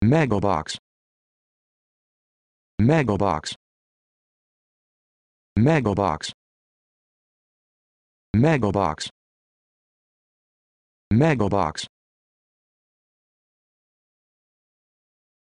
box. Magobox box. Magobox box.